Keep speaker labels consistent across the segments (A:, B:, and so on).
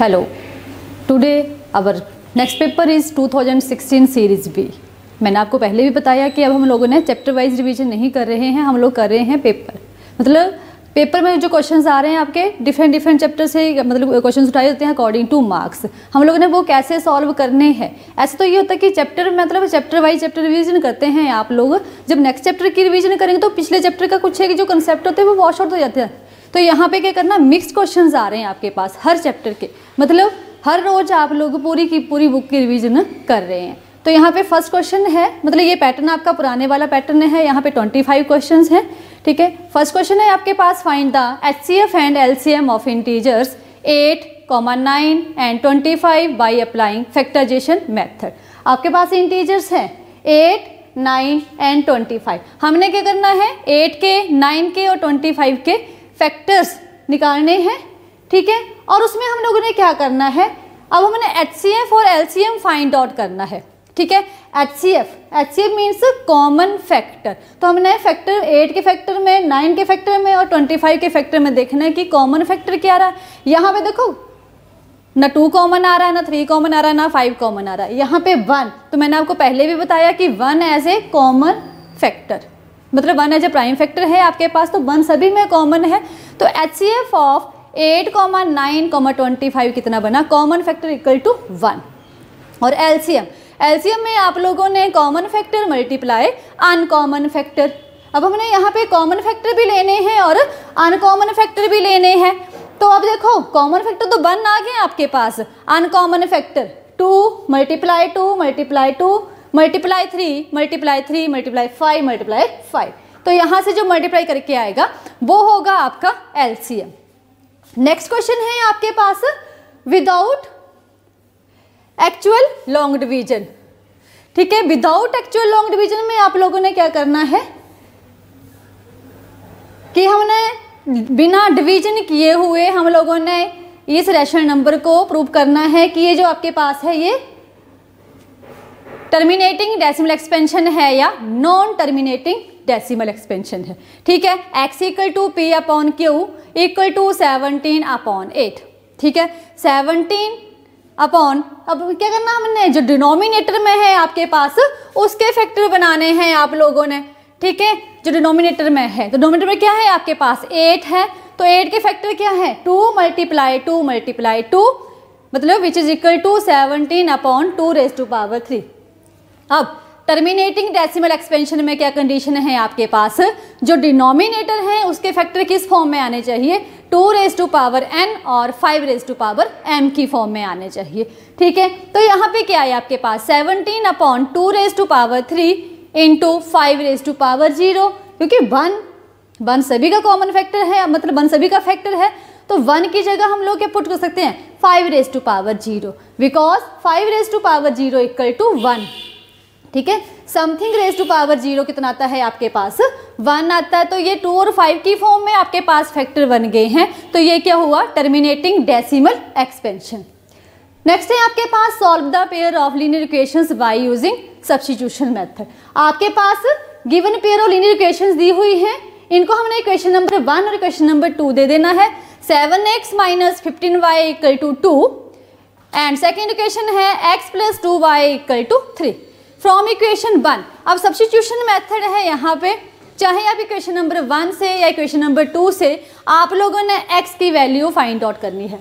A: Hello today our next paper is 2016 series B मैंने आपको पहले भी बताया कि अब हम लोगों ने चैप्टर वाइज रिवीजन नहीं कर रहे हैं हम लोग कर रहे हैं पेपर मतलब पेपर में जो क्वेश्चंस आ रहे हैं आपके डिफरेंट डिफरेंट चैप्टर से मतलब क्वेश्चंस उठाए होते हैं अकॉर्डिंग टू मार्क्स हम लोगों ने वो कैसे सॉल्व करने हैं ऐसा तो ये होता है कि चैप्टर मतलब चैप्टर वाइज चैप्टर रिवीजन करते हैं आप लोग जब नेक्स्ट चैप्टर की रिवीजन करेंगे तो पिछले चैप्टर का कुछ है कि जो कंसेप्ट होते हैं वो वॉश आउट हो जाते हैं तो यहाँ पे क्या करना मिक्स क्वेश्चन आ रहे हैं आपके पास हर चैप्टर के मतलब हर रोज़ आप लोग पूरी की पूरी बुक की रिविज़न कर रहे हैं तो यहाँ पे फर्स्ट क्वेश्चन है मतलब ये पैटर्न आपका पुराने वाला पैटर्न है यहाँ पे 25 क्वेश्चन है ठीक है फर्स्ट क्वेश्चन है आपके पास find the H C F and L C M of integers eight comma nine and twenty five by applying factorisation method आपके पास इंटीजर्स हैं eight nine and twenty five हमने क्या करना है एट के नाइन के और ट्वेंटी फाइव के फैक्टर्स निकालने हैं ठीक है और उसमें हम लोगों ने क्या करना है अब हमने एच सी एफ और L C M find out करना है ठीक है H C F H C F means common factor तो हमने फैक्टर एट के फैक्टर में नाइन के फैक्टर में और ट्वेंटी फाइव के फैक्टर में देखना है कि कॉमन फैक्टर क्या रहा है यहाँ पे देखो ना टू कॉमन आ रहा है ना थ्री कॉमन आ रहा है ना फाइव कॉमन आ रहा है यहाँ पे वन तो मैंने आपको पहले भी बताया कि one as a common factor मतलब one as a prime factor है आपके पास तो वन सभी में कॉमन है तो H C F of eight comma nine comma twenty five कितना बना common factor equal to one और एलसीएम एलसीएम में आप लोगों ने common factor multiply uncommon factor अब हमने यहाँ पे कॉमन फैक्टर भी लेने हैं और अनकॉमन फैक्टर भी लेने हैं तो अब देखो कॉमन फैक्टर तो बन आ गए आपके पास uncommon factor two multiply two multiply two multiply three multiply three multiply five multiply five तो यहाँ से जो मल्टीप्लाई करके आएगा वो होगा आपका एलसीएम नेक्स्ट क्वेश्चन है आपके पास विदाउट एक्चुअल लॉन्ग डिवीजन ठीक है विदाउट एक्चुअल लॉन्ग डिवीजन में आप लोगों ने क्या करना है कि हमने बिना डिवीजन किए हुए हम लोगों ने इस रेशन नंबर को प्रूव करना है कि ये जो आपके पास है ये टर्मिनेटिंग डेसिमल एक्सपेंशन है या नॉन टर्मिनेटिंग डेसिमल एक्सपेंशन है ठीक है x equal to p upon q equal to seventeen upon eight ठीक है सेवनटीन अपॉन अब क्या करना हमने जो डिनोमिनेटर में है आपके पास उसके फैक्टर बनाने हैं आप लोगों ने ठीक है जो डिनोमिनेटर में है तो डिनोमिनेटर में क्या है आपके पास एट है तो एट के फैक्टर क्या है two multiply two multiply two मतलब which is equal to seventeen upon two raise to power three अब टर्मिनेटिंग डेसिमल एक्सपेंशन में क्या कंडीशन है आपके पास जो डिनोमिनेटर है उसके फैक्टर किस फॉर्म में आने चाहिए two raise to power n और five raise to power m की फॉर्म में आने चाहिए ठीक है तो यहाँ पे क्या है आपके पास seventeen upon two raise to power three into five raise to power zero क्योंकि वन वन सभी का कॉमन फैक्टर है मतलब वन सभी का फैक्टर है तो वन की जगह हम लोग क्या पुट कर सकते हैं five raise to power zero because five raise to power zero equal to one ठीक है something raise to power zero कितना आता है आपके पास वन आता है तो ये टू और फाइव की फॉर्म में आपके पास फैक्टर बन गए हैं तो ये क्या हुआ टर्मिनेटिंग डेसिमल एक्सपेंशन नेक्स्ट है आपके पास solve the pair of linear equations by using substitution method आपके पास given pair of linear equations दी हुई हैं इनको हमने इक्वेशन नंबर वन और इक्वेशन नंबर टू दे देना है seven x minus fifteen y equal to two and second equation है x plus two y equal to three from equation one अब सब्सिट्यूशन मेथड है यहाँ पे चाहे आप इक्वेशन नंबर वन से या इक्वेशन नंबर टू से आप लोगों ने एक्स की वैल्यू फाइंड आउट करनी है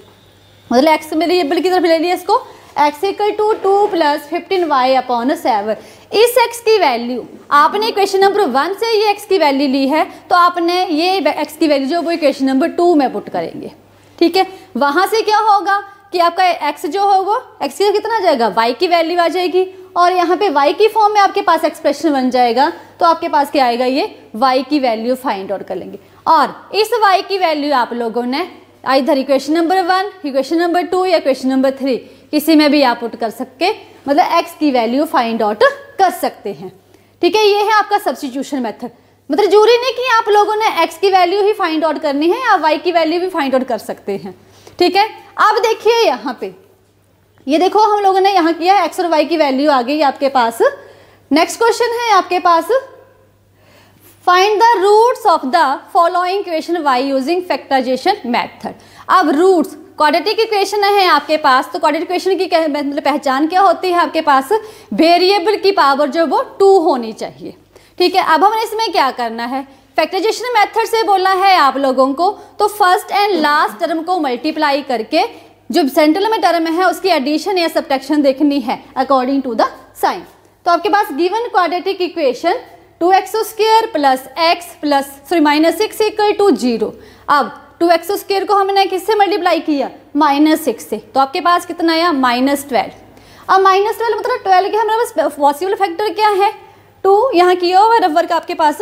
A: मतलब एक्स वेरिएबल की तरफ ले लिया इसको x equal to two plus fifteen y upon seven इस एक्स की वैल्यू आपने इक्वेशन नंबर वन से ये एक्स की वैल्यू ली है तो आपने ये एक्स की वैल्यू जो वो इक्वेशन नंबर टू में पुट करेंगे ठीक है वहाँ से क्या होगा कि आपका एक्स जो होगा एक्स की कितना आ जाएगा वाई की वैल्यू आ जाएगी और यहाँ पे y की फॉर्म में आपके पास एक्सप्रेशन बन जाएगा तो आपके पास क्या आएगा ये y की वैल्यू फाइंड आउट कर लेंगे और इस y की वैल्यू आप लोगों ने इधर equation number one equation number two या क्वेश्चन नंबर थ्री किसी में भी आप उट कर सकते मतलब x की वैल्यू फाइंड आउट कर सकते हैं ठीक है ये है आपका सब्सटीट्यूशन मेथड मतलब जरूरी नहीं कि आप लोगों ने एक्स की वैल्यू ही फाइंड आउट करनी है या वाई की वैल्यू भी फाइंड आउट कर सकते हैं ठीक है अब देखिए यहाँ पे ये देखो हम लोगों ने यहाँ किया एक्स और वाई की वैल्यू आ गई आपके पास नेक्स्ट क्वेश्चन है आपके पास find the roots of the following question by using factorisation method अब रूट्स क्वाड्रेटिक इक्वेशन है आपके पास तो क्वाड्रेटिक इक्वेशन की मतलब पहचान क्या होती है आपके पास वेरिएबल की पावर जो वो टू होनी चाहिए ठीक है अब हमें इसमें क्या करना है फैक्टराइजेशन मेथड से बोला है आप लोगों को तो फर्स्ट एंड लास्ट टर्म को मल्टीप्लाई करके जो सेंट्रल में टर्म है उसकी एडिशन या सब्ट्रैक्शन देखनी है अकॉर्डिंग टू द साइन तो आपके पास given quadratic equation two x square plus x plus sorry minus six equal to zero अब टू एक्स स्क्र को हमने किससे मल्टीप्लाई किया माइनस सिक्स से तो आपके पास कितना आया माइनस ट्वेल्व अब माइनस ट्वेल्व मतलब ट्वेल्व के हमारे पास पॉसिबल फैक्टर क्या है टू यहाँ किया हुआ रफ का आपके पास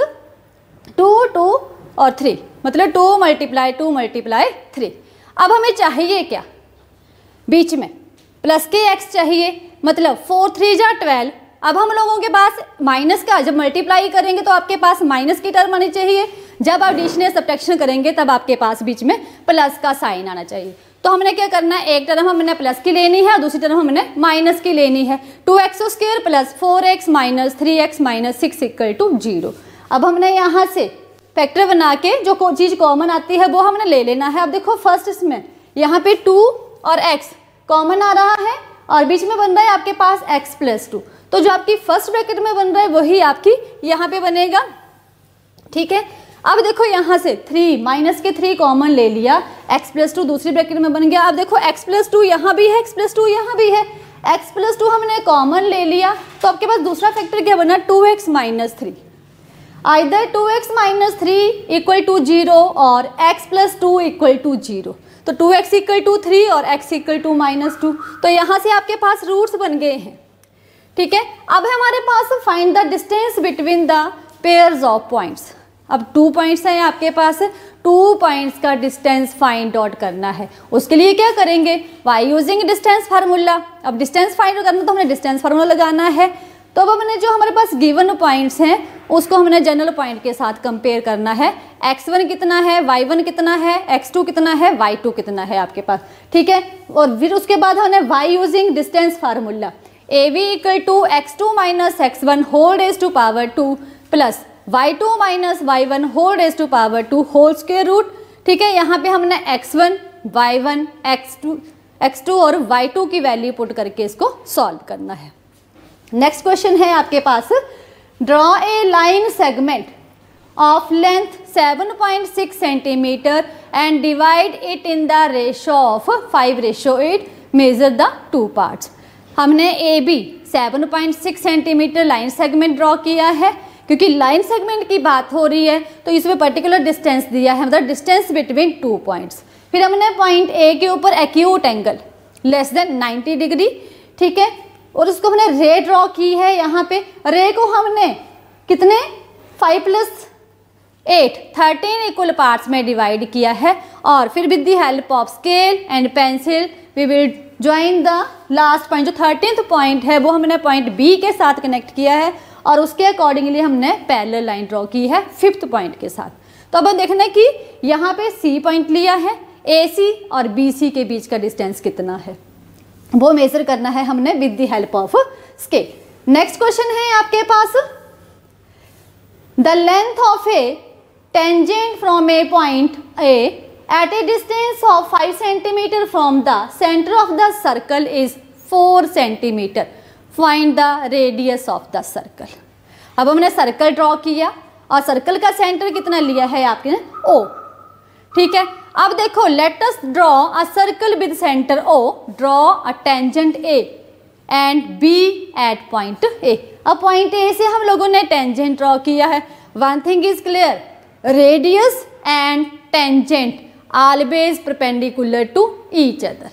A: टू टू और थ्री मतलब two multiply two multiply three अब हमें चाहिए क्या बीच में प्लस के एक्स चाहिए मतलब फोर थ्री जा ट्वेल्व अब हम लोगों के पास माइनस का जब मल्टीप्लाई करेंगे तो आपके पास माइनस की टर्म आनी चाहिए जब आप डिशन या करेंगे तब आपके पास बीच में प्लस का साइन आना चाहिए तो हमने क्या करना है एक टर्म हमने प्लस की लेनी है और दूसरी टर्म हमने माइनस की लेनी है two x square plus four x minus three x minus six equal to zero अब हमने यहाँ से फैक्टर बना के जो चीज़ कॉमन आती है वो हमने ले लेना है अब देखो फर्स्ट इसमें यहाँ पे टू और x कॉमन आ रहा है और बीच में बन रहा है आपके पास x प्लस टू तो जो आपकी फर्स्ट ब्रैकेट में बन रहा है वही आपकी यहाँ पे बनेगा ठीक है अब देखो यहाँ से थ्री माइनस के थ्री कॉमन ले लिया x प्लस टू दूसरी ब्रैकेट में बन गया अब देखो x प्लस टू यहाँ भी है x प्लस टू यहाँ भी है x प्लस टू हमने कॉमन ले लिया तो आपके पास दूसरा फैक्टर क्या बना two x minus three either two x minus three equal to zero और x plus two equal to zero तो two x equal to three और x equal to minus two तो यहाँ से आपके पास रूट्स बन गए हैं ठीक है अब है हमारे पास find the distance between the pairs of points अब टू पॉइंट्स हैं आपके पास टू पॉइंट्स का डिस्टेंस फाइंड आउट करना है उसके लिए क्या करेंगे वाई यूजिंग डिस्टेंस फार्मूला अब डिस्टेंस फाइंड आउट करना तो हमने डिस्टेंस फार्मूला लगाना है तो अब हमने जो हमारे पास गिवन पॉइंट्स हैं उसको हमने जनरल पॉइंट के साथ कंपेयर करना है x1 कितना है y1 कितना है x2 कितना है y2 कितना है आपके पास ठीक है और फिर उसके बाद हमने y using distance formula A B equal to x two minus x one whole raise to power two plus y two minus y one whole raise to power two whole square root ठीक है यहाँ पे हमने x one y one x two x two और y two की value put करके इसको solve करना है नेक्स्ट क्वेश्चन है आपके पास draw a line segment of length 7.6 centimetre and divide it in the ratio of five ratio eight measure the two part हमने A B 7.6 centimetre line segment draw किया है क्योंकि लाइन सेगमेंट की बात हो रही है तो इसमें पर्टिकुलर डिस्टेंस दिया है मतलब डिस्टेंस बिटवीन टू पॉइंट्स फिर हमने पॉइंट ए के ऊपर acute angle less than 90 degree ठीक है और उसको हमने रे ड्रॉ की है यहाँ पे रे को हमने कितने five plus eight thirteen equal parts में डिवाइड किया है और फिर with the help of scale and pencil we will join the last point जो थर्टीन पॉइंट है वो हमने पॉइंट बी के साथ कनेक्ट किया है और उसके अकॉर्डिंगली हमने पैरल लाइन ड्रॉ की है फिफ्थ पॉइंट के साथ तो अब हम देखना कि यहाँ पे सी पॉइंट लिया है ए सी और बी सी के बीच का डिस्टेंस कितना है वो मेजर करना है हमने with the help of scale next question है आपके पास the length of a tangent from a point A at a distance of five centimetre from the centre of the circle is four centimetre find the radius of the circle अब हमने circle draw किया और circle का centre कितना लिया है आपके ने ओ ठीक है अब देखो let's draw a circle with centre O draw a tangent A and B at point A अब पॉइंट ए से हम लोगों ने टेंजेंट ड्रॉ किया है one thing is clear radius and tangent always perpendicular to each other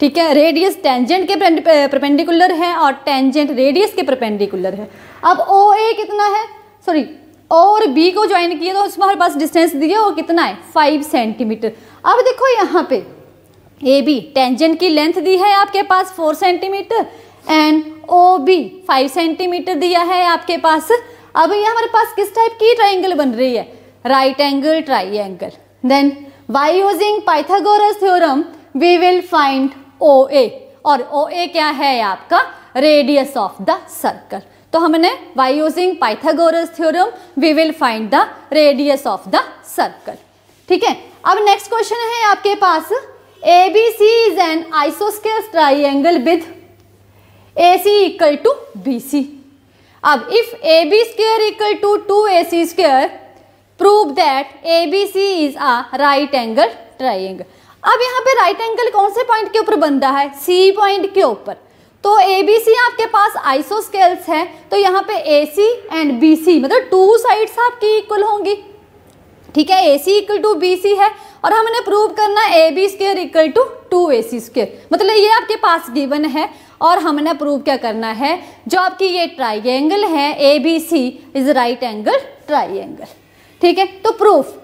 A: ठीक है radius tangent के प्रपेंडिकुलर eh, है और टेंजेंट रेडियस के प्रपेंडिकुलर है अब ओ ए कितना है सॉरी और बी को ज्वाइन किया तो उसमें हमारे पास डिस्टेंस दिया और कितना है फाइव सेंटीमीटर अब देखो यहाँ पे ए बी टेंजेंट की लेंथ दी है आपके पास four centimetre and O B five centimetre दिया है आपके पास अब ये हमारे पास किस टाइप की ट्राइंगल बन रही है right angle triangle then by using Pythagoras theorem we will find O A और ओ ए क्या है आपका रेडियस ऑफ द सर्कल तो हमने by using Pythagoras theorem we will find the radius of the circle ठीक है अब next question है आपके पास A B C is an isosceles triangle with A C equal to B C अब if A B square equal to two A C square prove that A B C is a right angle triangle अब यहाँ पे right angle कौन से point के ऊपर बनता है सी पॉइंट के ऊपर तो ए बी सी आपके पास आइसो स्केल्स है तो यहाँ पे ए सी एंड बी सी मतलब टू साइड्स आपकी इक्वल होंगी ठीक है A C equal to B C है और हमने प्रूव करना है A B square equal to two A C square मतलब ये आपके पास गिवन है और हमने प्रूव क्या करना है जो आपकी ये ट्राइंगल है A B C is right angle triangle ठीक है तो proof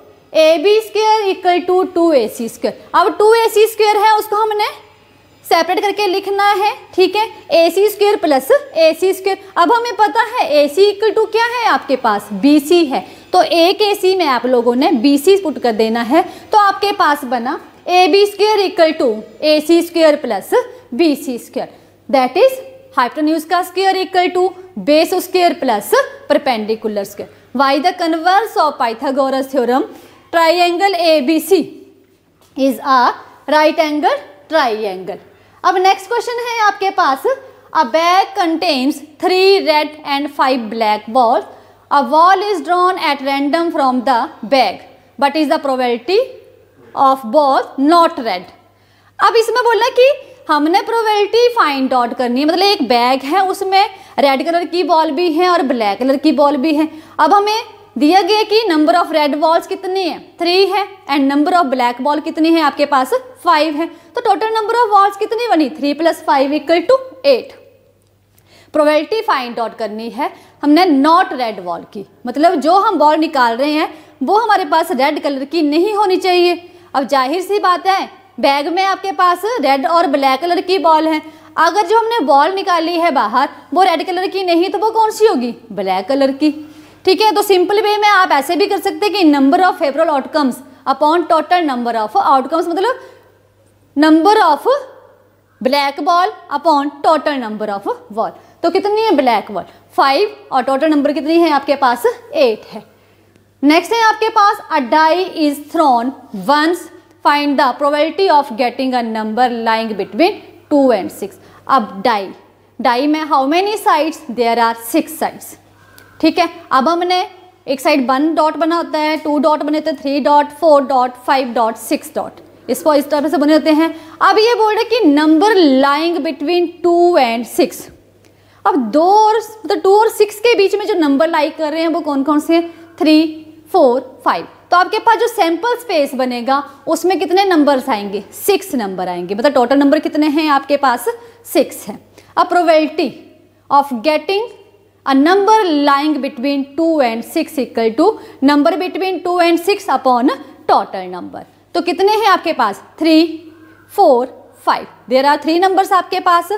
A: A B square equal to two A C square अब टू ए सी स्केयर है उसको हमने सेपरेट करके लिखना है ठीक है A C square plus A C square अब हमें पता है ए सी इक्वल टू क्या है आपके पास बी सी है तो ए के सी में आप लोगों ने बी सी पुट कर देना है तो आपके पास बना A B square equal to A C square plus B C square that is hypotenuse का square equal to base square plus perpendicular square by the converse of Pythagoras theorem triangle A B C is a right angle triangle अब next question है आपके पास a bag contains three red and five black balls a ball is drawn at random from the bag what is the probability of ball not red अब इसमें बोला कि हमने probability find out करनी है मतलब एक बैग है उसमें रेड कलर की बॉल भी है और ब्लैक कलर की बॉल भी है अब हमें दिया गया कि नंबर ऑफ रेड बॉल्स कितने हैं थ्री है and number of black ball कितने हैं आपके पास फाइव है तो टोटल नंबर ऑफ बॉल्स कितनी बनी three plus five equal to eight probability find out करनी है हमने नॉट रेड बॉल की मतलब जो हम बॉल निकाल रहे हैं वो हमारे पास रेड कलर की नहीं होनी चाहिए अब जाहिर सी बात है बैग में आपके पास रेड और ब्लैक कलर की बॉल है अगर जो हमने बॉल निकाली है बाहर वो रेड कलर की नहीं तो वो कौन सी होगी ब्लैक कलर की ठीक है तो सिंपल वे में आप ऐसे भी कर सकते हैं कि number of favourable outcomes upon total number of outcomes मतलब number of black ball upon total number of ball तो कितनी है ब्लैक बॉल फाइव और टोटल नंबर कितनी है आपके पास एट है नेक्स्ट है आपके पास a die is thrown once find the probability of getting a number lying between two and six अब डाई डाई में how many sides there are six sides ठीक है अब हमने एक साइड वन डॉट बना होता है टू डॉट बने होते हैं three dot four dot five dot six dot इसको इस तरह से बने होते हैं अब ये बोल रहे कि number lying between two and six अब दो और मतलब टू और सिक्स के बीच में जो नंबर लाइक कर रहे हैं वो कौन कौन से थ्री फोर फाइव तो आपके पास जो सैंपल स्पेस बनेगा उसमें कितने नंबर्स आएंगे सिक्स नंबर आएंगे मतलब टोटल नंबर कितने हैं आपके पास सिक्स है अब probability of getting a number lying between 2 and 6 equal to number between 2 and 6 upon total number तो कितने हैं आपके पास three four five there are three numbers आपके पास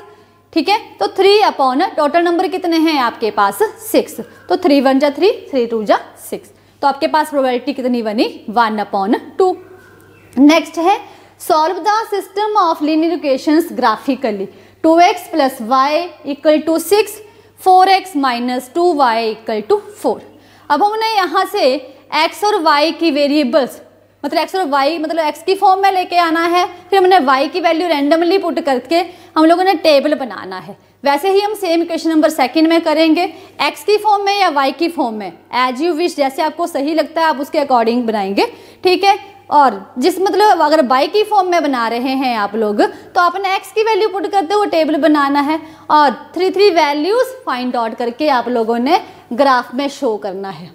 A: ठीक है तो थ्री अपॉन टोटल नंबर कितने हैं आपके पास सिक्स तो थ्री वन जा थ्री थ्री टू जा सिक्स तो आपके पास प्रोबेबिलिटी कितनी बनी वन अपॉन टू नेक्स्ट है solve the system of linear equations graphically two x plus y equal to six four x minus two y equal to four अब हमने यहाँ से एक्स और वाई की वेरिएबल्स मतलब एक्स और वाई मतलब एक्स की फॉर्म में लेके आना है फिर हमने वाई की वैल्यू रैंडमली पुट करके हम लोगों ने टेबल बनाना है वैसे ही हम सेम क्वेश्चन नंबर सेकंड में करेंगे एक्स की फॉर्म में या वाई की फॉर्म में एज यू विश जैसे आपको सही लगता है आप उसके अकॉर्डिंग बनाएंगे ठीक है और जिस मतलब अगर बाई की फॉर्म में बना रहे हैं आप लोग तो आपने एक्स की वैल्यू पुट करते हुए टेबल बनाना है और three three values find out करके आप लोगों ने ग्राफ में शो करना है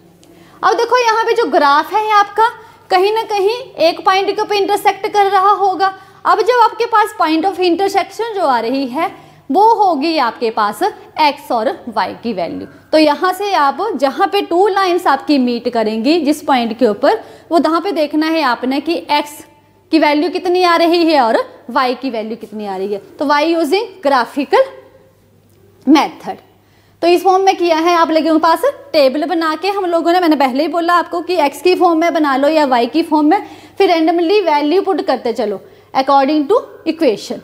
A: अब देखो यहाँ पे जो ग्राफ है आपका कहीं ना कहीं एक पॉइंट के ऊपर इंटरसेक्ट कर रहा होगा अब जब आपके पास पॉइंट ऑफ इंटरसेक्शन जो आ रही है वो होगी आपके पास एक्स और वाई की वैल्यू तो यहाँ से आप जहाँ पे टू लाइंस आपकी मीट करेंगी जिस पॉइंट के ऊपर वो वहाँ पे देखना है आपने कि एक्स की वैल्यू कितनी आ रही है और वाई की वैल्यू कितनी आ रही है तो वाई यूजिंग ग्राफिकल मैथड तो इस फॉर्म में किया है आप लोगों के पास टेबल बना के हम लोगों ने मैंने पहले ही बोला आपको कि एक्स की फॉर्म में बना लो या वाई की फॉर्म में फिर रेंडमली वैल्यू पुट करते चलो अकॉर्डिंग टू इक्वेशन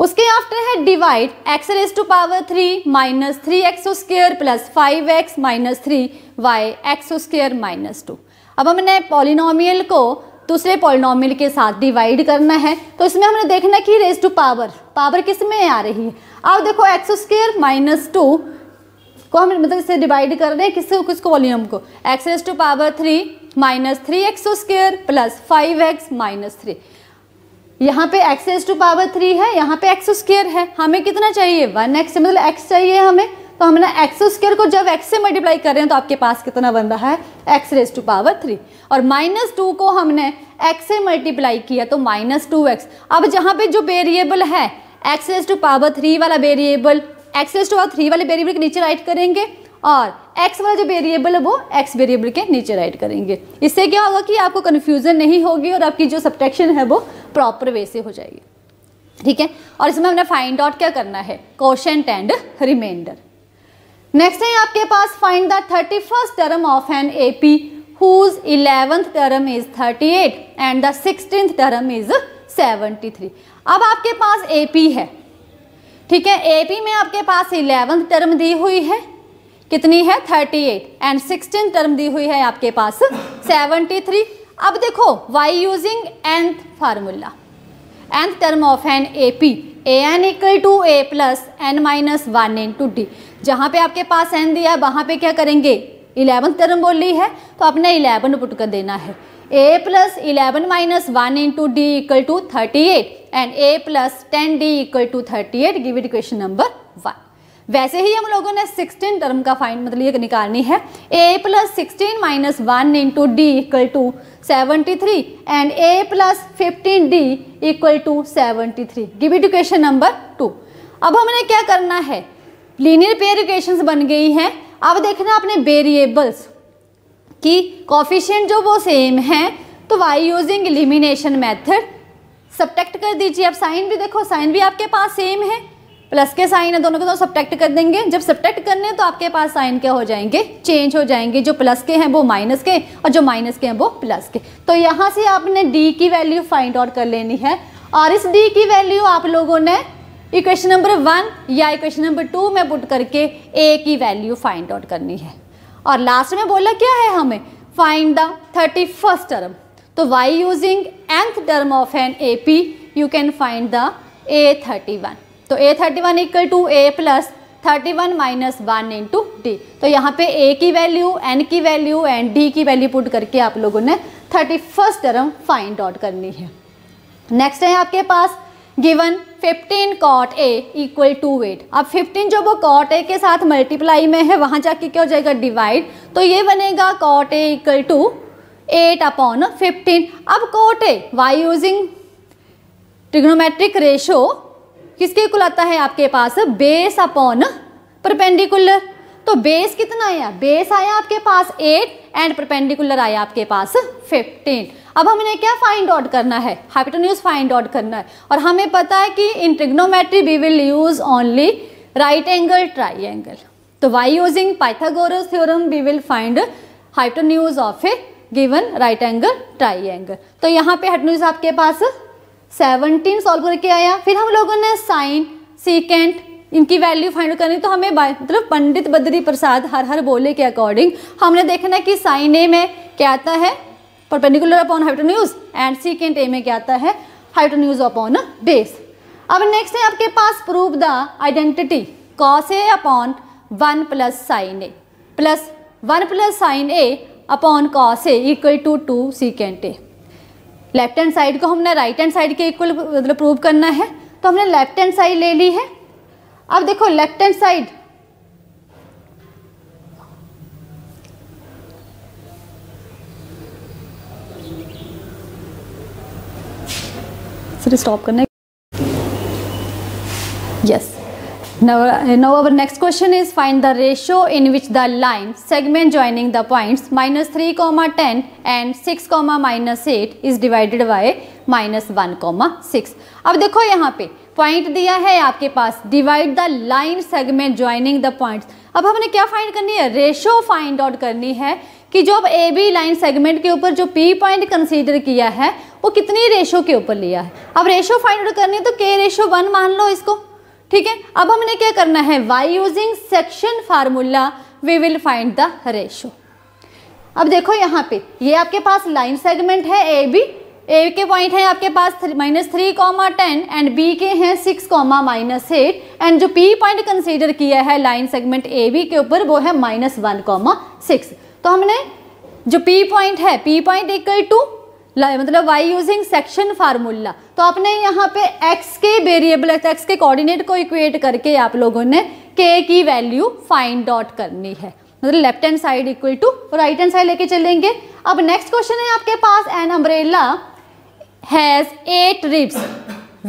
A: उसके आफ्टर है divide x raise to power three minus three x square plus five x minus three y x square minus two अब हमने पॉलिनोमियल को दूसरे पॉलिनोमियल के साथ डिवाइड करना है तो इसमें हमने देखना कि रेस टू पावर पावर किस में आ रही है अब देखो एक्सो स्क्र माइनस टू को हम मतलब इसे डिवाइड कर रहे हैं किस किस वॉल्यूम को x raise to power three minus three x square plus five x minus three यहाँ पे x raise to power three है यहाँ पे एक्स स्क्र है हमें कितना चाहिए वन एक्स मतलब एक्स चाहिए हमें तो हमने एक्स स्क्र को जब एक्स से मल्टीप्लाई कर रहे हैं तो आपके पास कितना बन रहा है x raise to power three और माइनस टू को हमने एक्स से मल्टीप्लाई किया तो माइनस टू एक्स अब जहाँ पे जो वेरिएबल है x raise to power three वाला variable x raise to power three वाले वेरिएबल के नीचे राइट करेंगे और x वाला जो वेरिएबल है वो x वेरिएबल के नीचे राइट करेंगे इससे क्या होगा कि आपको कन्फ्यूज़न नहीं होगी और आपकी जो सब्ट्रैक्शन है वो प्रॉपर वे से हो जाएगी ठीक है और इसमें हमने फाइंड आउट क्या करना है क्वेश्चन एंड रिमाइंडर नेक्स्ट है आपके पास find the thirty first term of an A P whose eleventh term is thirty eight and the sixteen term is seventy three अब आपके पास ए पी है ठीक है ए पी में आपके पास इलेवेंथ टर्म दी हुई है कितनी है 38 एंड 16 टर्म दी हुई है आपके पास 73 अब देखो by using nth formula nth term of an A P a n equal to a plus n minus one into d जहाँ पे आपके पास एन दिया है वहाँ पे क्या करेंगे इलेवन टर्म बोल रही है तो आपने इलेवन पुट कर देना है a plus eleven minus one into d equal to thirty eight and a plus ten d equal to thirty eight give it question number one वैसे ही हम लोगों ने सिक्सटीन टर्म का फाइन मतलब ये निकालनी है a plus sixteen minus one into d equal to seventy three and a plus fifteen d equal to seventy three give it equation number two अब हमने क्या करना है लीनियर पेयर इक्वेशंस बन गई हैं अब देखना अपने वेरिएबल्स की कॉफिशियंट जो वो सेम है तो by using elimination method subtract कर दीजिए अब साइन भी देखो साइन भी आपके पास सेम है प्लस के साइन है दोनों को तो सब्टेक्ट कर देंगे जब सब्टेक्ट करने हैं तो आपके पास साइन क्या हो जाएंगे चेंज हो जाएंगे जो प्लस के हैं वो माइनस के और जो माइनस के हैं वो प्लस के तो यहाँ से आपने डी की वैल्यू फाइंड आउट कर लेनी है और इस डी की वैल्यू आप लोगों ने इक्वेशन नंबर वन या इक्वेशन नंबर टू में पुट करके ए की वैल्यू फाइंड आउट करनी है और लास्ट में बोला क्या है हमें find the thirty first term तो by using nth term of an A P you can find the a thirty one तो a thirty one equal to a plus thirty one minus one into d तो यहाँ पे a की value n की value and d की value put करके आप लोगों ने thirty first term find out करनी है नेक्स्ट है आपके पास given 15 cot A equal to eight अब 15 जो वो कॉट ए के साथ मल्टीप्लाई में है वहाँ जाके क्या हो जाएगा डिवाइड तो ये बनेगा cot A equal to eight upon fifteen अब cot A by using trigonometric ratio किसके इक्वल आता है आपके पास बेस अपॉन परपेंडिकुलर तो बेस कितना आया बेस आया आपके पास एट एंड परपेंडिकुलर आया आपके पास फिफ्टीन अब हमें क्या फाइंड आउट करना है हाइपोटेन्यूज फाइंड आउट करना है और हमें पता है कि in trigonometry we will use only right angle triangle तो by using Pythagoras theorem we will find hypotenuse of a given right angle triangle तो यहाँ पे हाइपोटेन्यूज आपके पास सेवनटीन सॉल्व करके आया फिर हम लोगों ने साइन सीकेंट इनकी वैल्यू फाइंड करनी तो हमें मतलब पंडित बद्री प्रसाद हर हर बोले के अकॉर्डिंग हमने देखना कि साइन ए में क्या आता है perpendicular upon hypotenuse and secant A में क्या आता है हाइटोन्यूज अपॉन बेस अब नेक्स्ट है आपके पास prove the identity cos A upon one plus sine A plus one plus sine A upon cos A equal to two secant A left hand side को हमने राइट हैंड साइड के equal मतलब prove करना है तो हमने left hand side ले ली है अब देखो left hand side sir stop करना yes yes. Now, uh, now our next question is find the ratio in which the line segment joining the points minus 3 comma 10 and 6 comma minus 8 is divided by minus one comma six अब देखो यहाँ पे point दिया है आपके पास divide the line segment joining the points अब हमने क्या फाइंड करनी है रेशो फाइंड आउट करनी है कि जो अब ए बी लाइन सेगमेंट के ऊपर जो पी पॉइंट कंसीडर किया है वो कितनी रेशो के ऊपर लिया है अब रेशो फाइंड आउट करनी है तो के रेशो वन मान लो इसको ठीक है अब हमने क्या करना है by using section formula we will find the ratio अब देखो यहाँ पे ये आपके पास लाइन सेगमेंट है ए बी ए के पॉइंट है आपके पास minus three comma ten and B के हैं six comma minus eight and जो पी पॉइंट कंसीडर किया है लाइन सेगमेंट ए बी के ऊपर वो है माइनस वन कॉमा सिक्स तो हमने जो पी पॉइंट है पी पॉइंट इक्वल टू मतलब वाई यूजिंग सेक्शन फार्मूला तो आपने यहाँ पे एक्स के वेरिएबल एक्स के कोऑर्डिनेट को इक्वेट करके आप लोगों ने के की वैल्यू फाइंड आउट करनी है मतलब left hand side equal to right hand side लेके चलेंगे अब नेक्स्ट क्वेश्चन है आपके पास an umbrella has eight ribs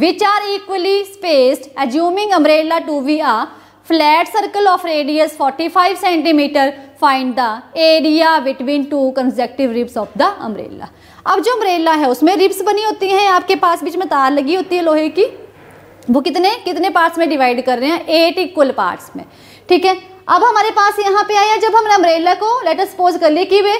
A: which are equally spaced assuming umbrella to be are flat circle of radius 45 centimetre find the area between two consecutive ribs of the umbrella अब जो umbrella है उसमें ribs बनी होती हैं आपके पास बीच में तार लगी होती है लोहे की वो कितने कितने पार्ट्स में डिवाइड कर रहे हैं एट इक्वल पार्ट्स में ठीक है अब हमारे पास यहाँ पे आया जब हमने अम्ब्रेला को लेटर सपोज कर लिया कि वे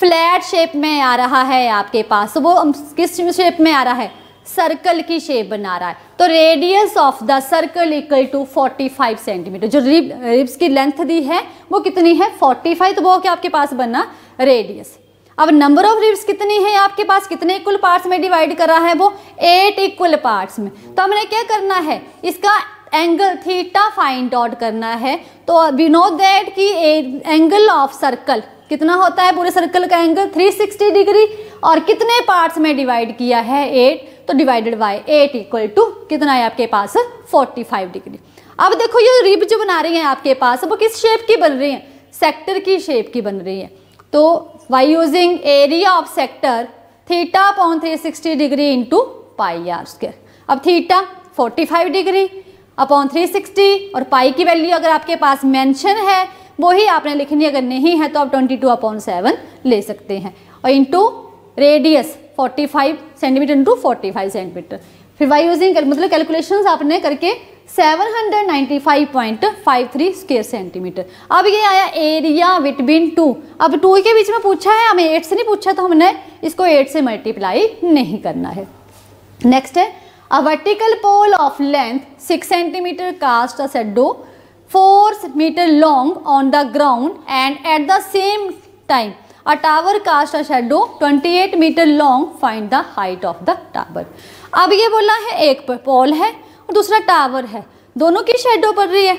A: फ्लैट शेप में आ रहा है आपके पास तो वो किस शेप में आ रहा है सर्कल की शेप बना रहा है तो radius of the circle equal to 45 centimetre जो रिब रिब्स की लेंथ दी है वो कितनी है 45 तो वो क्या आपके पास बनना रेडियस अब नंबर ऑफ रिब्स कितनी है आपके पास कितने इक्वल पार्ट्स में डिवाइड करा है वो एट इक्वल पार्ट्स में तो हमने क्या करना है इसका एंगल थीटा फाइंड आउट करना है तो वी नो दैट कि एंगल ऑफ सर्कल कितना होता है पूरे सर्कल का एंगल 360 डिग्री और कितने पार्ट्स में डिवाइड किया है एट तो divided by eight equal to कितना है आपके पास 45 डिग्री अब देखो ये रिब जो बना रही है आपके पास वो किस शेप की बन रही है सेक्टर की शेप की बन रही है तो by using area of sector theta upon 360 degree into pi r square. अब theta 45 degree अपॉन 360 और पाई की वैल्यू अगर आपके पास मेंशन है वो ही आपने लिखनी अगर नहीं है तो आप 22 अपॉन सेवन ले सकते हैं और into radius 45 centimetre into 45 centimetre फिर वाई यूजिंग मतलब कैलकुलेशन आपने करके 795.53 स्क्वायर सेंटीमीटर अब ये आया एरिया बिटवीन टू अब टू के बीच में पूछा है हमें एट से नहीं पूछा तो हमने इसको एट से मल्टीप्लाई नहीं करना है नेक्स्ट है a vertical pole of length six centimetre cast a shadow four metre long on the ground and at the same time a tower cast a shadow 28 metre long find the height of the tower अब ये बोला है एक पर पोल है और दूसरा tower है दोनों की शेडो पड़ रही है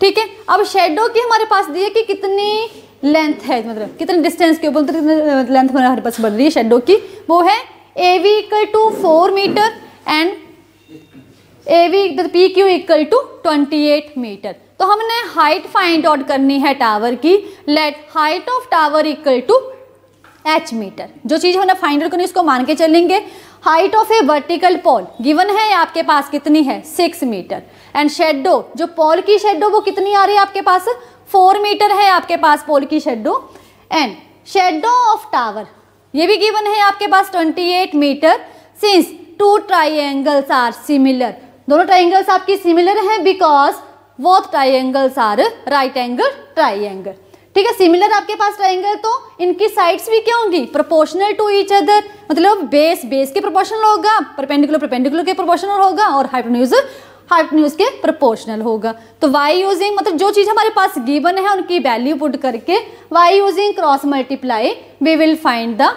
A: ठीक है अब शेडो की हमारे पास दी है कि कितनी लेंथ है मतलब कितने डिस्टेंस के ऊपर लेंथ हमारे पास बढ़ रही है शेडो की वो है A B equal to four metre and A B P Q equal to twenty eight metre तो हमने हाइट फाइंड आउट करनी है टावर की let height of tower equal to H metre जो चीज़ हमने फाइंड आउट करनी उसको मान के चलेंगे height of a vertical pole given है आपके पास कितनी है सिक्स मीटर एंड शेडो जो पोल की शेडो वो कितनी आ रही है आपके पास फोर मीटर है आपके पास पोल की shadow and shadow of tower ये भी गिवन है आपके पास twenty eight metre since two triangles are similar दोनों ट्राइंगल्स आपकी सिमिलर हैं because both triangles are right angle triangle ठीक है सिमिलर आपके पास ट्राइंगल तो इनकी साइड्स भी क्या होंगी प्रोपोर्शनल टू ईच अदर मतलब बेस बेस के प्रोपोर्शनल होगा परपेंडिकुलर परपेंडिकुलर के प्रोपोर्शनल होगा और हाइपोन्यूज हाइपोन्यूज के प्रोपोर्शनल होगा तो वाई यूजिंग मतलब जो चीज़ हमारे पास गिवन है उनकी वैल्यू पुट करके by using cross multiply we will find the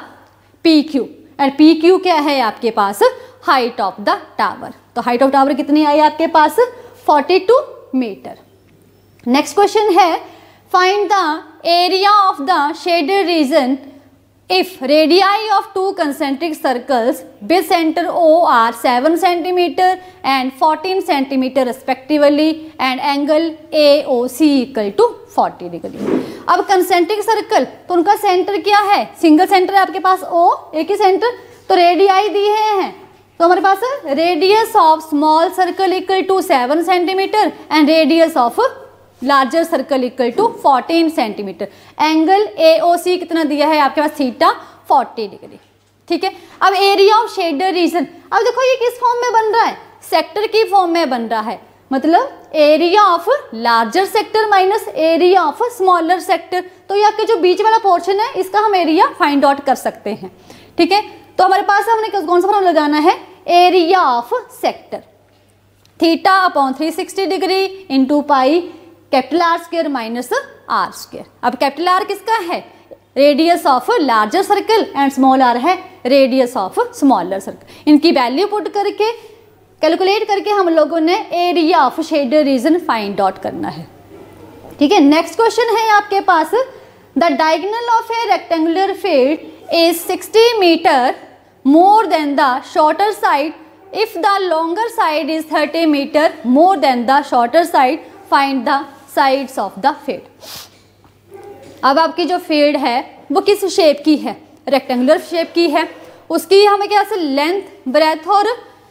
A: P Q and P Q क्या है आपके पास हाइट ऑफ द टावर तो हाइट ऑफ टावर कितनी आई आपके पास 42 मीटर नेक्स्ट क्वेश्चन है Find the area of the shaded region if radii of two concentric circles bicenter O are 7 cm and 14 cm respectively and angle AOC equal to 40 degree. अब concentric circle तो उनका centre क्या है single centre है आपके पास O एक ही centre तो radii दिए हैं तो हमारे पास radius of small circle equal to seven centimetre and radius of larger circle equal to 14 centimetre angle A कितना दिया है आपके पास थीटा 40 डिग्री ठीक है अब एरिया ऑफ शेडर रीजन अब देखो ये किस फॉर्म में बन रहा है सेक्टर की फॉर्म में बन रहा है मतलब area of larger sector minus area of smaller sector तो ये आपके जो बीच वाला पोर्शन है इसका हम एरिया फाइंड आउट कर सकते हैं ठीक है तो हमारे पास हमने कौन सा फॉर्म लगाना है area of sector theta upon 360 degree into pi capital R square minus R square अब कैपिटल आर किसका है radius of larger circle and small R है रेडियस ऑफ स्मॉलर सर्कल इनकी वैल्यू पुट करके कैलकुलेट करके हम लोगों ने area of shade region find out करना है ठीक है नेक्स्ट क्वेश्चन है आपके पास the diagonal of a rectangular field is 60 metre more than the shorter side if the longer side is 30 metre more than the shorter side find the sides of the field अब आपकी जो fade है वो किस shape की है rectangular shape की है उसकी हमें क्या से लेंथ ब्रेथ और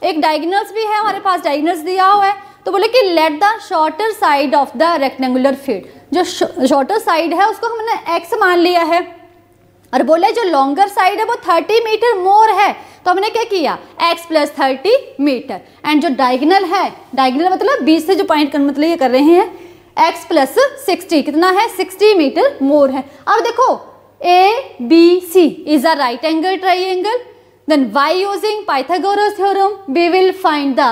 A: एक डायगनल्स भी है हमारे पास डायगनल्स दिया हुआ है तो बोले कि let the shorter side of the rectangular field जो शॉर्टर साइड है उसको हमने एक्स मान लिया है और बोले जो लॉन्गर साइड है वो 30 मीटर मोर है तो हमने क्या किया x plus thirty metre and जो डायगनल है डायगनल मतलब बीच से जो पॉइंट मतलब ये कर रहे हैं x प्लस सिक्सटी कितना है सिक्सटी मीटर मोर है अब देखो A B C is a right angle triangle then by using Pythagoras theorem we will find the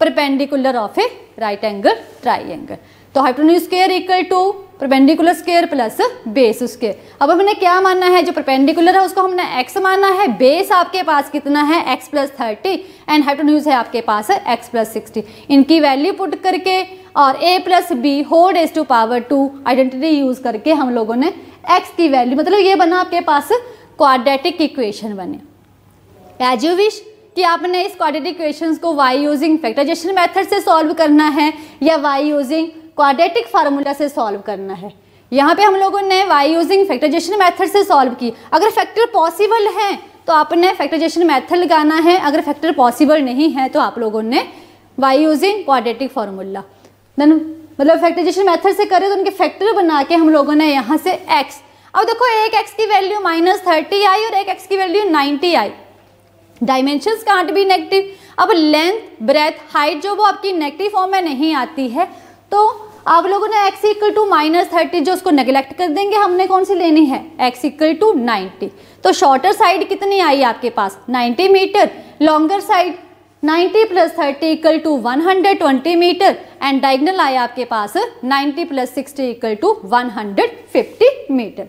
A: perpendicular of a right angle triangle तो hypotenuse square equal to perpendicular square plus base उसके अब हमने क्या मानना है जो perpendicular है उसको हमने एक्स माना है बेस आपके पास कितना है x plus thirty and news है आपके पास एक्स प्लस सिक्सटी इनकी वैल्यू पुट करके और A plus B whole as to power two identity use करके हम लोगों ने एक्स की वैल्यू मतलब ये बना आपके पास क्वाड्रेटिक इक्वेशन बने एज यू विश कि आपने इस क्वाड्रेटिक इक्वेशन को वाई यूजिंग फैक्टराइजेशन मेथड से सॉल्व करना है या वाई यूजिंग क्वाडेटिक फार्मूला से सॉल्व करना है यहाँ पे हम लोगों ने वाई यूजिंग फैक्टराइजेशन मेथड से सॉल्व की अगर फैक्टर पॉसिबल है तो आपने फैक्टराइजेशन मेथड लगाना है अगर फैक्टर पॉसिबल नहीं है तो आप लोगों ने by using quadratic formula then मतलब फैक्टराइजेशन मेथड से करें तो उनके फैक्टर बना के हम लोगों ने यहाँ से एक्स अब देखो एक एक्स की वैल्यू माइनस थर्टी आई और एक एक्स की वैल्यू नाइन्टी आई डायमेंशन कांट भी नेगेटिव अब लेंथ ब्रेथ हाइट जो वो आपकी नेगेटिव फॉर्म में नहीं आती है तो आप लोगों ने x equal to minus thirty जो उसको नेगलेक्ट कर देंगे हमने कौन सी लेनी है x इक्वल टू नाइन्टी तो शॉर्टर साइड कितनी आई आपके पास 90 metre longer side 90 plus thirty equal to one metre and diagonal आई आपके पास 90 plus sixty equal to one metre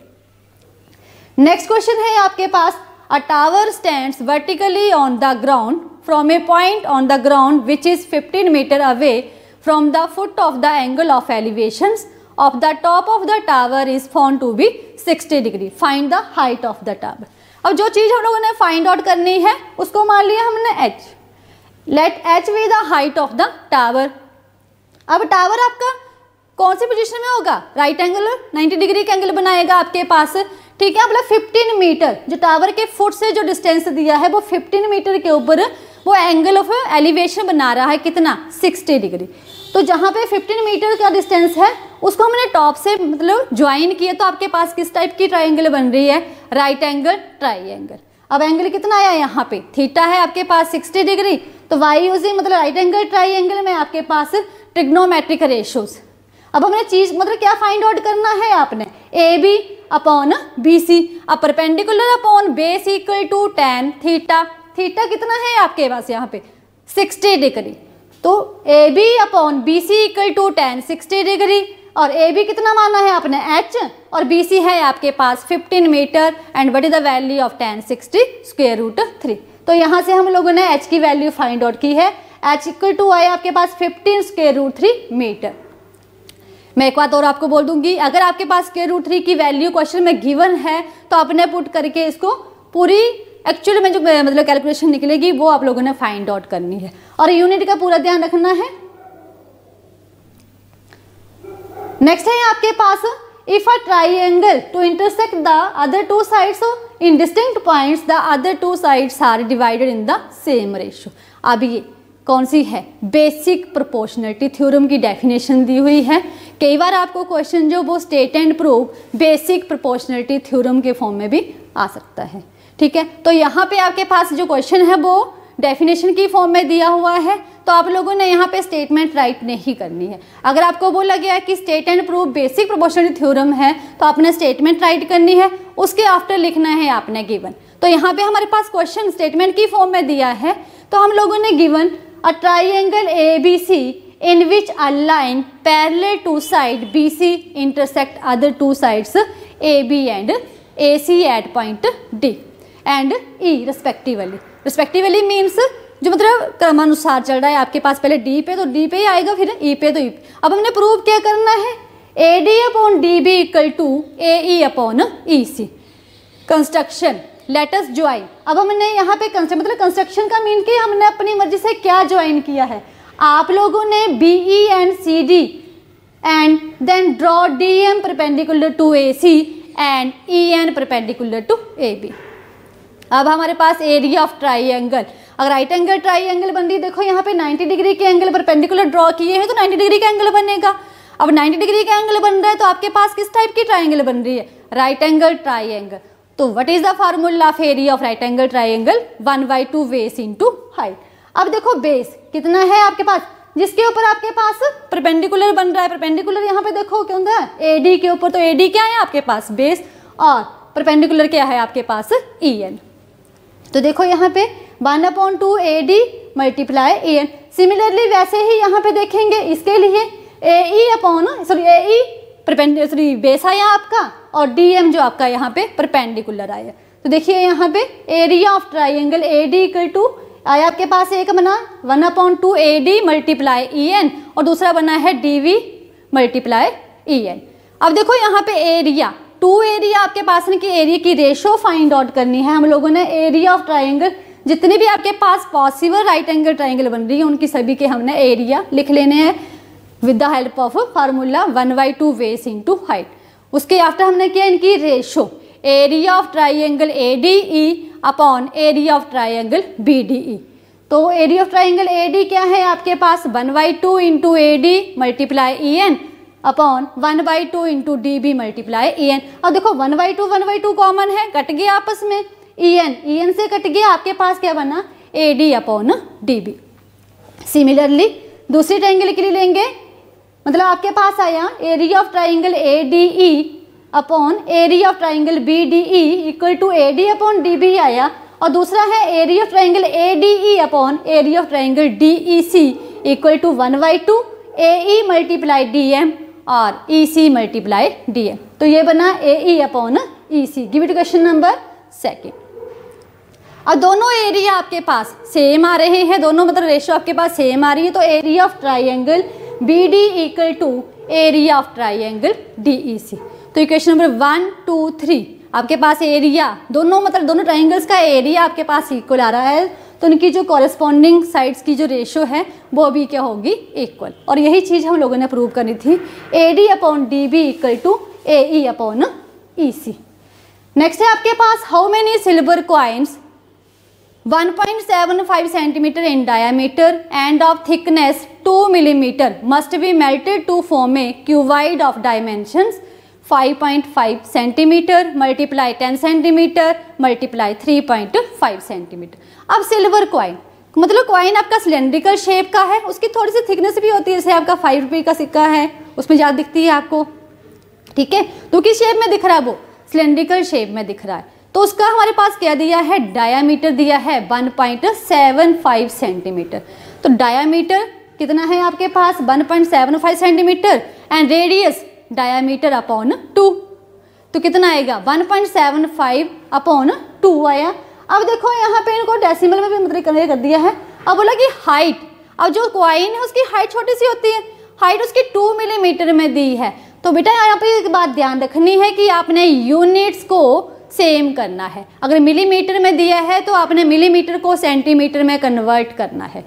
A: next question है आपके पास a tower stand vertically on the ground from a point on the ground which is fifteen metre away from the foot of the angle of elevations of the top of the tower is found to be 60 degree find the height of the tower अब जो चीज हम लोगों ने find out करनी है उसको मान लिया हमने h let h be the height of the tower अब टावर आपका कौन सी पोजिशन में होगा राइट एंगल नाइनटी डिग्री का एंगल बनाएगा आपके पास ठीक है अब 15 मीटर जो टावर के फुट से जो डिस्टेंस दिया है वो फिफ्टीन मीटर के ऊपर वो एंगल ऑफ एलिवेशन बना रहा है कितना 60 डिग्री तो जहाँ पे 15 मीटर का डिस्टेंस है उसको हमने टॉप से मतलब ज्वाइन किया तो आपके पास किस टाइप की ट्राइंगल बन रही है राइट एंगल ट्राइंगल अब एंगल कितना आया यहाँ पे थीटा है आपके पास 60 डिग्री तो वाई यूजी मतलब राइट एंगल ट्राइंगल में आपके पास ट्रिग्नोमेट्रिक रेशोज अब हमने चीज मतलब क्या फाइंड आउट करना है आपने A B upon B C perpendicular upon base equal to tan theta theta कितना है आपके पास यहाँ पे 60 डिग्री तो A B upon B C equal to tan sixty degree और ए बी कितना माना है आपने एच और बी सी है आपके पास 15 metre and what is the value of tan sixty square root three तो यहाँ से हम लोगों ने एच की वैल्यू फाइंड आउट की है एच इक्वल टू आए आपके पास fifteen square root three metre मैं एक बात और आपको बोल दूंगी अगर आपके पास स्क्वेयर रूट थ्री की वैल्यू क्वेश्चन में गिवन है तो आपने पुट करके इसको पूरी एक्चुअली में जो मतलब कैलकुलेशन निकलेगी वो आप लोगों ने फाइंड आउट करनी है और यूनिट का पूरा ध्यान रखना है नेक्स्ट है आपके पास a triangle to intersect the other two sides in distinct points the other two sides are divided in the same ratio अब ये कौन सी है बेसिक प्रोपोर्शनलिटी थ्योरम की डेफिनेशन दी हुई है कई बार आपको क्वेश्चन जो वो state and proof basic proportionality theorem के फॉर्म में भी आ सकता है ठीक है तो यहाँ पे आपके पास जो क्वेश्चन है वो डेफिनेशन की फॉर्म में दिया हुआ है तो आप लोगों ने यहाँ पे स्टेटमेंट राइट नहीं करनी है अगर आपको बोला गया है कि state and proof basic proportional theorem है तो आपने स्टेटमेंट राइट करनी है उसके आफ्टर लिखना है आपने गिवन तो यहाँ पे हमारे पास क्वेश्चन स्टेटमेंट की फॉर्म में दिया है तो हम लोगों ने given a triangle A B C line parallel to side B C intersect other two sides A B and A C at point D and E respectively respectively means जो मतलब क्रमानुसार चल रहा है आपके पास पहले डी पे तो डी पे ही आएगा फिर ई e पे तो ई e अब हमने प्रूव क्या करना है A D upon D B equal to A E upon E C construction let's join अब हमने यहाँ पे कंस्ट्रक्शन मतलब कंस्ट्रक्शन का मीन कि हमने अपनी मर्जी से क्या ज्वाइन किया है आप लोगों ने B E and C D and then draw D M perpendicular to A C and E N perpendicular to A B अब हमारे पास एरिया ऑफ एंगल अगर राइट एंगल ट्राई एंगल बन रही देखो यहाँ पे 90 डिग्री के एंगल पर पेंडिकुलर ड्रॉ किए हैं तो 90 डिग्री का एंगल बनेगा अब 90 डिग्री का एंगल बन रहा है तो आपके पास किस टाइप की एंगल बन रही है राइट एंगल ट्राइंगल तो what is the formula of area of right angle angle one by two base to height अब देखो बेस कितना है आपके पास जिसके ऊपर आपके पास परपेंडिकुलर बन रहा है परपेंडिकुलर यहाँ पे देखो क्या होता एडी के ऊपर तो एडी क्या है आपके पास बेस और परपेंडिकुलर क्या है आपके पास ई e एन तो देखो यहाँ पे one upon two A D multiply A N similarly वैसे ही यहाँ पे देखेंगे इसके लिए A E upon sorry A E sorry base आया आपका और डी एम जो आपका यहाँ पे परपेंडिकुलर आया तो देखिए यहाँ पे area of triangle A D equal to आया आपके पास एक बना one upon two A D multiply E N और दूसरा बना है D B multiply E N अब देखो यहाँ पे एरिया टू एरिया आपके पास ना कि एरिया की रेशो फाइंड आउट करनी है हम लोगों ने एरिया ऑफ ट्राइंगल जितने भी आपके पास पॉसिबल राइट एंगल ट्राइंगल बन रही है उनकी सभी के हमने एरिया लिख लेने हैं with the help of formula one by two base into height उसके आफ्टर हमने किया इनकी ratio area of triangle A D E upon area of triangle B D E तो area of triangle A D क्या है आपके पास one by two into A D multiply E N upon one by two into D B multiply E N और देखो one by two one by two common है cut गया आपस में ई एन ई एन से cut गया आपके पास क्या बना A D upon D B similarly दूसरी ट्राइंगल के लिए लेंगे मतलब आपके पास आया area of triangle A D E upon area of triangle B D E equal to A D upon D B आया और दूसरा है area of triangle A D E upon area of triangle D E C equal to one by two A E multiply D M और E C multiply D A तो ये बना A E upon E C give it question number second अब दोनों area आपके पास same आ रहे हैं दोनों मतलब रेशियो आपके पास सेम आ रही है तो area of triangle B D equal to area of triangle D E C तो ये question number one two three आपके पास एरिया दोनों मतलब दोनों ट्राइंगल्स का एरिया आपके पास इक्वल आ रहा है तो उनकी जो कॉरेस्पॉन्डिंग साइड्स की जो रेशो है वो भी क्या होगी इक्वल और यही चीज़ हम लोगों ने प्रूव करनी थी A D upon D B equal to A E upon E C next है आपके पास how many silver coins 1.75 centimetre in diameter and of thickness 2 millimetre must be melted to form a cuboid of dimensions 5.5 centimetre multiply 10 centimetre multiply 3.5 centimetre अब silver coin मतलब coin आपका cylindrical shape का है उसकी थोड़ी सी थिकनेस भी होती है जैसे आपका फाइव रुपये का सिक्का है उसमें ज़्यादा दिखती है आपको ठीक है तो किस शेप में दिख रहा है वो सिलेंड्रिकल शेप में दिख रहा है तो उसका हमारे पास क्या दिया है डायामीटर दिया है 1.75 सेंटीमीटर तो डायामीटर कितना है आपके पास 1.75 centimetre and radius diameter upon two तो कितना आएगा 1.75 पॉइंट अपॉन टू आया अब देखो यहाँ पे इनको डेसिमल में भी मतलब कन्वे कर दिया है अब बोला कि हाइट अब जो क्वाइन है उसकी हाइट छोटी सी होती है हाइट उसकी टू मिलीमीटर में दी है तो बेटा यहाँ पे एक बात ध्यान रखनी है कि आपने यूनिट्स को सेम करना है अगर मिलीमीटर में दिया है तो आपने मिलीमीटर को सेंटीमीटर में कन्वर्ट करना है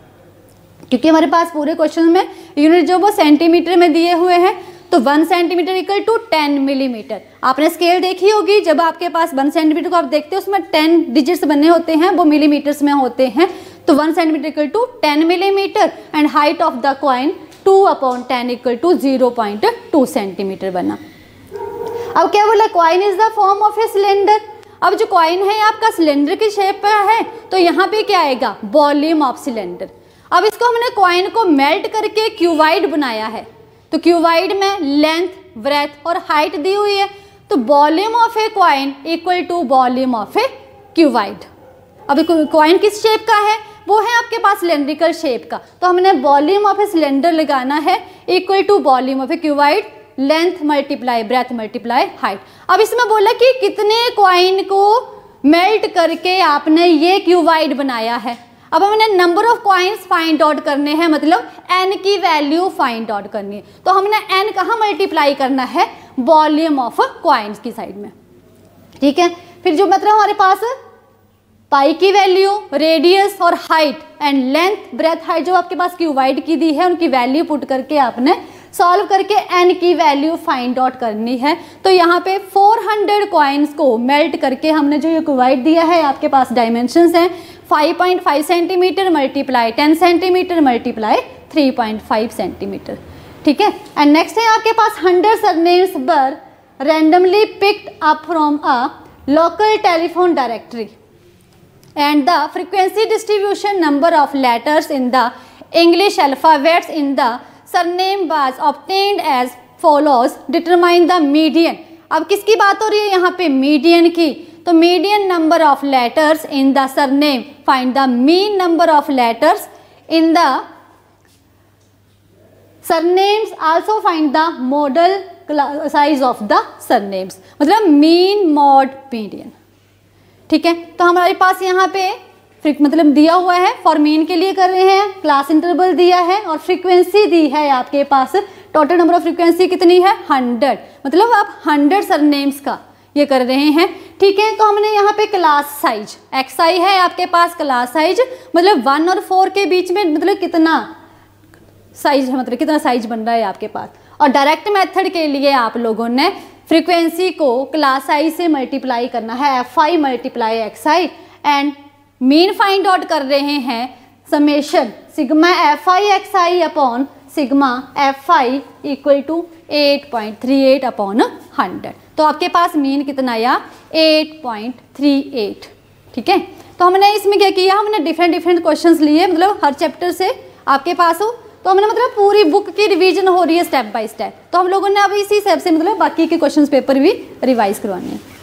A: क्योंकि हमारे पास पूरे क्वेश्चन में यूनिट जो वो सेंटीमीटर में दिए हुए हैं तो one centimetre equal to ten millimetre आपने स्केल देखी होगी जब आपके पास वन सेंटीमीटर को आप देखते हो उसमें टेन डिजिट्स बने होते हैं वो मिलीमीटर्स में होते हैं तो one centimetre equal to ten millimetre and height of the coin two upon ten equal to zero point two centimetre बना अब क्या बोला coin is the form of a cylinder अब जो क्वाइन है आपका सिलेंडर की शेप पर है तो यहाँ पे क्या आएगा वॉल्यूम ऑफ सिलेंडर अब इसको हमने क्वाइन को मेल्ट करके क्यूवाइड बनाया है तो क्यूवाइड में लेंथ ब्रेथ और हाइट दी हुई है तो volume of a coin equal to volume of a cuboid अब क्वाइन किस शेप का है वो है आपके पास सिलेंड्रिकल शेप का तो हमने वॉल्यूम ऑफ ए सिलेंडर लगाना है equal to volume of a cuboid length multiply breadth multiply height अब इसमें बोला कि कितने क्वाइन को मेल्ट करके आपने ये क्यूवाइड बनाया है अब हमने number of coins find out करने हैं मतलब एन की वैल्यू फाइंड आउट करनी है तो हमने एन कहाँ मल्टीप्लाई करना है वॉल्यूम ऑफ क्वाइंस की साइड में ठीक है फिर जो मतलब हमारे पास पाई की वैल्यू रेडियस और height and length breadth height जो आपके पास क्यू वाइड की दी है उनकी वैल्यू पुट करके आपने सॉल्व करके एन की वैल्यू फाइंड आउट करनी है तो यहाँ पे 400 हंड्रेड क्वाइंस को मेल्ट करके हमने जो ये क्यूवाइट दिया है आपके पास डायमेंशंस हैं 5.5 centimetre multiply 10 centimetre multiply 3.5 centimetre ठीक है एंड नेक्स्ट है आपके पास 100 surnames were randomly picked up from a local telephone directory and the frequency distribution number of letters in the English alphabets in the surname was obtained as follows determine the median अब किसकी बात हो रही है यहाँ पे median की तो median number of letters in the surname find the mean number of letters in the surnames find the modal model size of the surnames मतलब मीन मॉड मीडियन ठीक है तो हमारे पास यहाँ पे मतलब दिया हुआ है फॉर मीन के लिए कर रहे हैं क्लास इंटरवल दिया है और फ्रीक्वेंसी दी है आपके पास टोटल नंबर ऑफ फ्रीक्वेंसी कितनी है हंड्रेड मतलब आप हंड्रेड सरनेम्स का ये कर रहे हैं ठीक है तो हमने यहाँ पे क्लास साइज एक्स आई है आपके पास क्लास साइज मतलब वन और फोर के बीच में मतलब कितना साइज है मतलब कितना साइज बन रहा है आपके पास और डायरेक्ट मेथड के लिए आप लोगों ने फ्रीक्वेंसी को क्लास आई से मल्टीप्लाई करना है F I multiply X I and mean find out कर रहे हैं summation sigma F I X I upon sigma F I equal to eight point three eight upon hundred तो आपके पास मीन कितना आया 8.38 ठीक है तो हमने इसमें क्या किया हमने डिफरेंट डिफरेंट क्वेश्चन लिए मतलब हर चैप्टर से आपके पास हो तो हमने मतलब पूरी बुक की रिविजन हो रही है स्टेप बाय स्टेप तो हम लोगों ने अब इसी हिसाब से मतलब बाकी के क्वेश्चन पेपर भी रिवाइज करवाने हैं